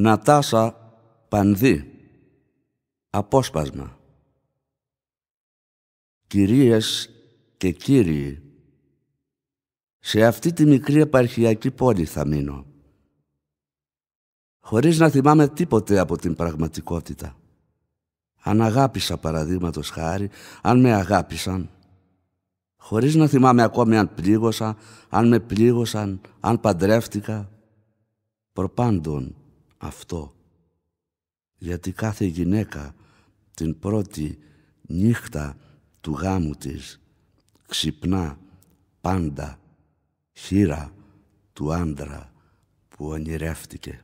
Νατάσα Πανδύ Απόσπασμα Κυρίες και κύριοι Σε αυτή τη μικρή επαρχιακή πόλη θα μείνω χωρίς να θυμάμαι τίποτε από την πραγματικότητα. Αν αγάπησα παραδείγματος χάρη, αν με αγάπησαν, χωρίς να θυμάμαι ακόμη αν πλήγωσα, αν με πλήγωσαν, αν παντρεύτηκα, προπάντων αυτό. Γιατί κάθε γυναίκα την πρώτη νύχτα του γάμου της ξυπνά πάντα χείρα του άντρα που ονειρεύτηκε.